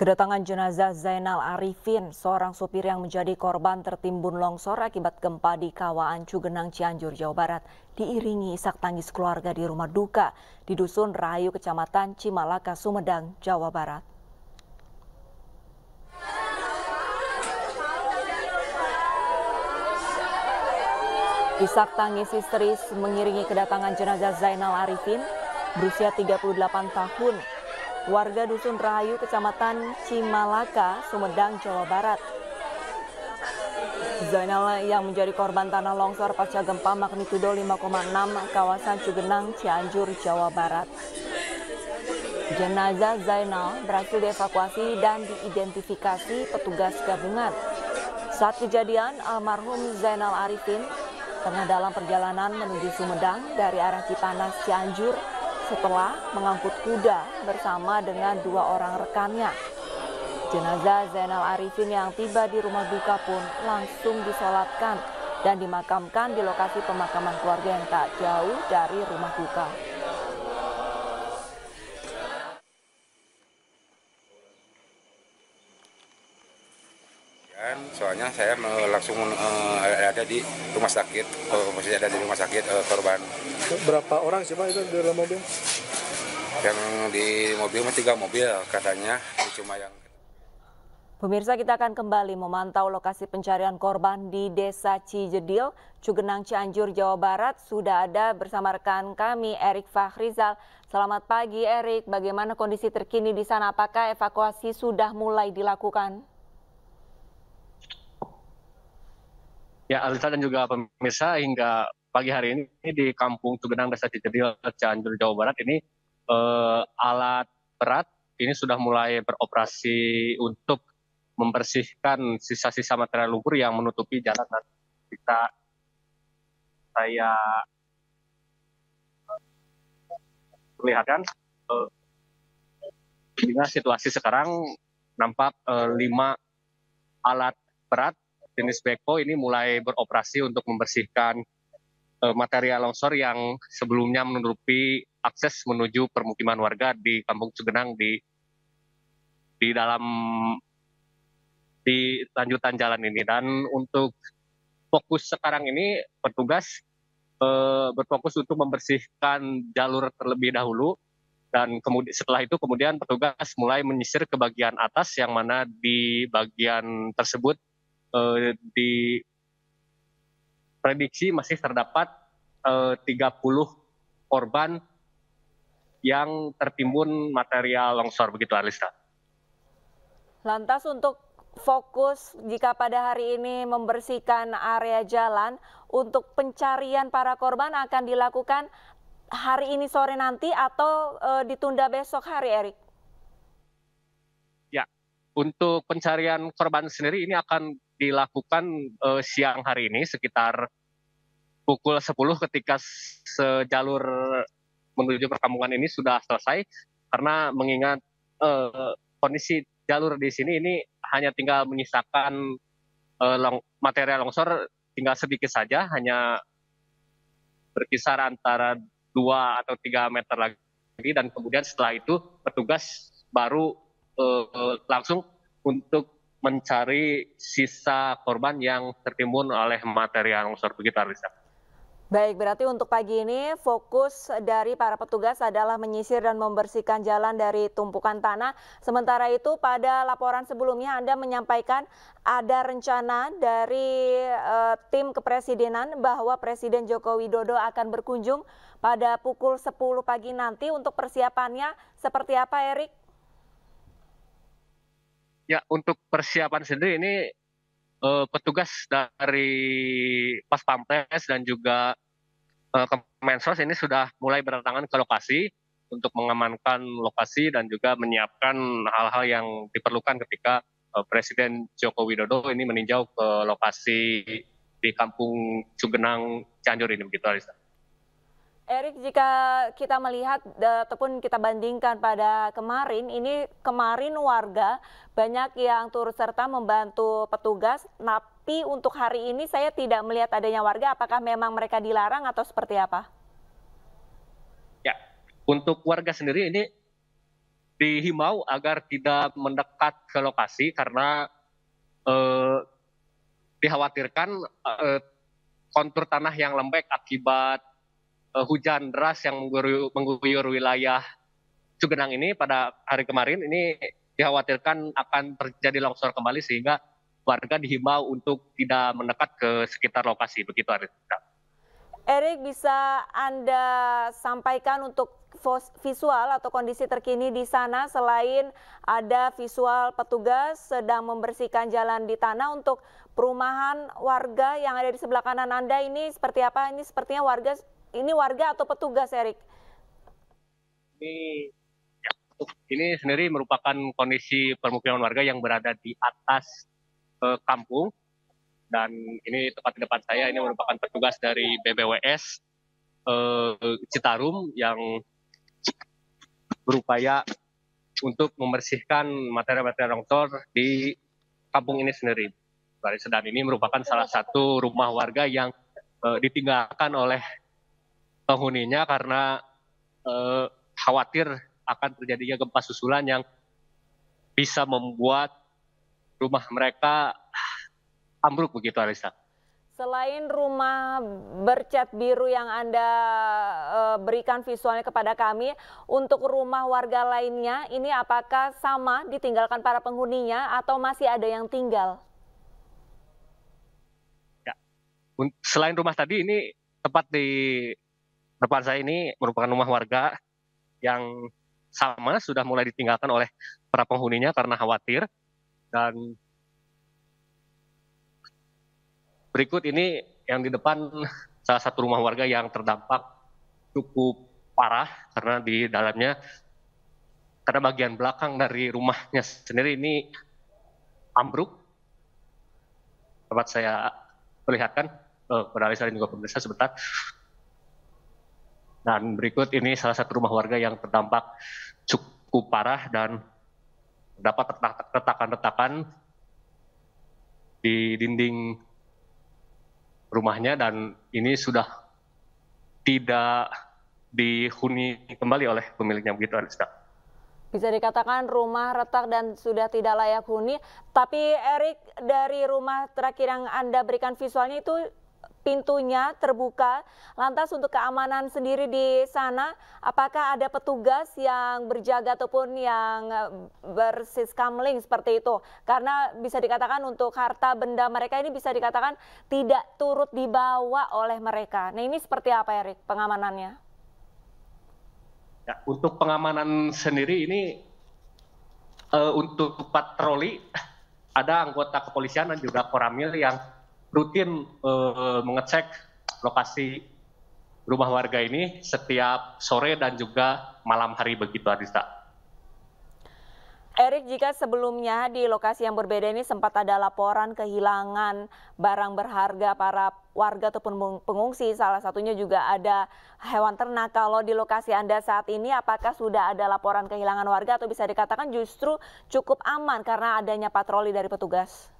Kedatangan jenazah Zainal Arifin, seorang supir yang menjadi korban tertimbun longsor akibat gempa di Kawaan Cugenang Cianjur, Jawa Barat, diiringi isak tangis keluarga di rumah duka di Dusun Rayu Kecamatan Cimalaka, Sumedang, Jawa Barat. Isak tangis istri mengiringi kedatangan jenazah Zainal Arifin berusia 38 tahun warga Dusun Rahayu, Kecamatan Cimalaka, Sumedang, Jawa Barat. Zainal yang menjadi korban tanah longsor pasca gempa magnitudo 5,6 kawasan Cugenang, Cianjur, Jawa Barat. Jenazah Zainal berhasil dievakuasi dan diidentifikasi petugas gabungan. Saat kejadian, almarhum Zainal Arifin tengah dalam perjalanan menuju Sumedang dari arah Cipanas, Cianjur, setelah mengangkut kuda bersama dengan dua orang rekannya. Jenazah Zainal Arifin yang tiba di rumah duka pun langsung disolatkan dan dimakamkan di lokasi pemakaman keluarga yang tak jauh dari rumah duka. Kan, soalnya saya langsung uh, ada di rumah sakit posisi eh, ada di rumah sakit uh, korban berapa orang sih pak itu di dalam mobil yang di mobil tiga mobil katanya cuma yang Pemirsa kita akan kembali memantau lokasi pencarian korban di Desa Cijedil, Cugenang Cianjur, Jawa Barat. Sudah ada bersama rekan kami Erik Fahrizal. Selamat pagi Erik, bagaimana kondisi terkini di sana? Apakah evakuasi sudah mulai dilakukan? Ya, Alisa dan juga pemirsa hingga pagi hari ini di Kampung Cugenang Desa Cijedil, Cianjur, Jawa Barat ini eh, alat berat ini sudah mulai beroperasi untuk membersihkan sisa-sisa material lumpur yang menutupi jalan dan kita saya perlihatkan eh, situasi sekarang nampak eh, lima alat berat jenis beko ini mulai beroperasi untuk membersihkan eh, material longsor yang sebelumnya menutupi akses menuju permukiman warga di Kampung Cugenang di di dalam di lanjutan jalan ini dan untuk fokus sekarang ini petugas e, berfokus untuk membersihkan jalur terlebih dahulu dan kemudian setelah itu kemudian petugas mulai menyisir ke bagian atas yang mana di bagian tersebut Eh, di diprediksi masih terdapat eh, uh, 30 korban yang tertimbun material longsor begitu Alista. Lantas untuk fokus jika pada hari ini membersihkan area jalan untuk pencarian para korban akan dilakukan hari ini sore nanti atau e, ditunda besok hari Erik? Ya, untuk pencarian korban sendiri ini akan dilakukan uh, siang hari ini sekitar pukul 10 ketika sejalur menuju perkampungan ini sudah selesai karena mengingat uh, kondisi jalur di sini ini hanya tinggal menyisakan uh, long, material longsor tinggal sedikit saja hanya berkisar antara 2 atau 3 meter lagi dan kemudian setelah itu petugas baru uh, langsung untuk mencari sisa korban yang tertimbun oleh material longsor begitu Arisa. Baik, berarti untuk pagi ini fokus dari para petugas adalah menyisir dan membersihkan jalan dari tumpukan tanah. Sementara itu pada laporan sebelumnya Anda menyampaikan ada rencana dari uh, tim kepresidenan bahwa Presiden Joko Widodo akan berkunjung pada pukul 10 pagi nanti untuk persiapannya seperti apa Erik? Ya, untuk persiapan sendiri ini uh, petugas dari Pas Pampres dan juga uh, Kemensos ini sudah mulai berdatangan ke lokasi untuk mengamankan lokasi dan juga menyiapkan hal-hal yang diperlukan ketika uh, Presiden Joko Widodo ini meninjau ke lokasi di Kampung Cugenang Cianjur ini begitu Alisa. Erik, jika kita melihat eh, ataupun kita bandingkan pada kemarin, ini kemarin warga banyak yang turut serta membantu petugas, tapi untuk hari ini saya tidak melihat adanya warga, apakah memang mereka dilarang atau seperti apa? Ya, untuk warga sendiri ini dihimbau agar tidak mendekat ke lokasi karena eh, dikhawatirkan eh, kontur tanah yang lembek akibat uh, hujan deras yang mengguyur, wilayah Cugenang ini pada hari kemarin ini dikhawatirkan akan terjadi longsor kembali sehingga warga dihimbau untuk tidak mendekat ke sekitar lokasi begitu Arif. Erik bisa Anda sampaikan untuk visual atau kondisi terkini di sana selain ada visual petugas sedang membersihkan jalan di tanah untuk perumahan warga yang ada di sebelah kanan Anda ini seperti apa? Ini sepertinya warga ini warga atau petugas, Erik? Ini, ini sendiri merupakan kondisi permukiman warga yang berada di atas eh, kampung. Dan ini tepat di depan saya, ini merupakan petugas dari BBWS eh, Citarum yang berupaya untuk membersihkan material-material longsor di kampung ini sendiri. Barisan ini merupakan salah satu rumah warga yang eh, ditinggalkan oleh penghuninya karena eh, khawatir akan terjadinya gempa susulan yang bisa membuat rumah mereka ambruk begitu Arista. Selain rumah bercat biru yang Anda eh, berikan visualnya kepada kami, untuk rumah warga lainnya ini apakah sama ditinggalkan para penghuninya atau masih ada yang tinggal? Ya. Selain rumah tadi ini tepat di depan saya ini merupakan rumah warga yang sama sudah mulai ditinggalkan oleh para penghuninya karena khawatir dan berikut ini yang di depan salah satu rumah warga yang terdampak cukup parah karena di dalamnya karena bagian belakang dari rumahnya sendiri ini ambruk tempat saya perlihatkan oh, beralih saya juga pemirsa sebentar dan berikut ini salah satu rumah warga yang terdampak cukup parah dan dapat retakan-retakan di dinding rumahnya dan ini sudah tidak dihuni kembali oleh pemiliknya begitu Anista. Bisa dikatakan rumah retak dan sudah tidak layak huni, tapi Erik dari rumah terakhir yang Anda berikan visualnya itu pintunya terbuka. Lantas untuk keamanan sendiri di sana, apakah ada petugas yang berjaga ataupun yang eh, bersiskamling seperti itu? Karena bisa dikatakan untuk harta benda mereka ini bisa dikatakan tidak turut dibawa oleh mereka. Nah ini seperti apa Erik pengamanannya? Ya, untuk pengamanan sendiri ini uh, untuk patroli ada anggota kepolisian dan juga koramil yang rutin uh, mengecek lokasi rumah warga ini setiap sore dan juga malam hari begitu Arista. Erik, jika sebelumnya di lokasi yang berbeda ini sempat ada laporan kehilangan barang berharga para warga ataupun pengungsi, salah satunya juga ada hewan ternak. Kalau di lokasi Anda saat ini, apakah sudah ada laporan kehilangan warga atau bisa dikatakan justru cukup aman karena adanya patroli dari petugas?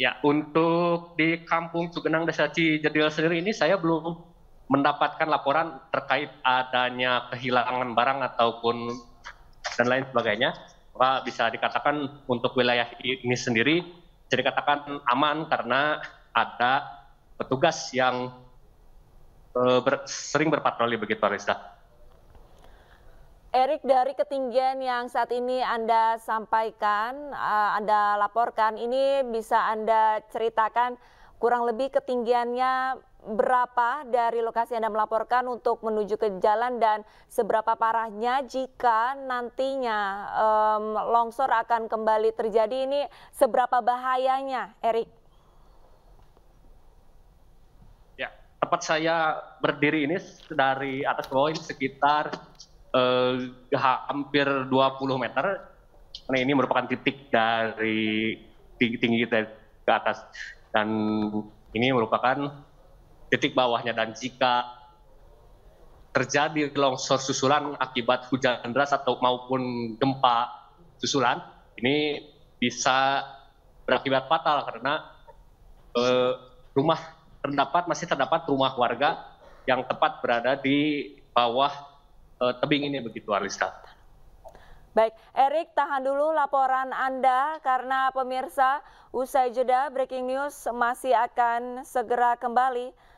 Ya, untuk di Kampung Cugenang Desa Cijedil sendiri ini saya belum mendapatkan laporan terkait adanya kehilangan barang ataupun dan lain sebagainya. Maka bisa dikatakan untuk wilayah ini sendiri bisa dikatakan aman karena ada petugas yang e, ber, sering berpatroli begitu Arista. Erik dari ketinggian yang saat ini Anda sampaikan, uh, Anda laporkan, ini bisa Anda ceritakan kurang lebih ketinggiannya berapa dari lokasi Anda melaporkan untuk menuju ke jalan dan seberapa parahnya jika nantinya um, longsor akan kembali terjadi ini seberapa bahayanya, Erik? Ya, tempat saya berdiri ini dari atas bawah ini sekitar eh, hampir 20 meter. Nah, ini merupakan titik dari tinggi, tinggi kita ke atas dan ini merupakan titik bawahnya dan jika terjadi longsor susulan akibat hujan deras atau maupun gempa susulan ini bisa berakibat fatal karena eh, rumah terdapat masih terdapat rumah warga yang tepat berada di bawah uh, tebing ini begitu Arista. Baik, Erik tahan dulu laporan Anda karena pemirsa usai jeda breaking news masih akan segera kembali.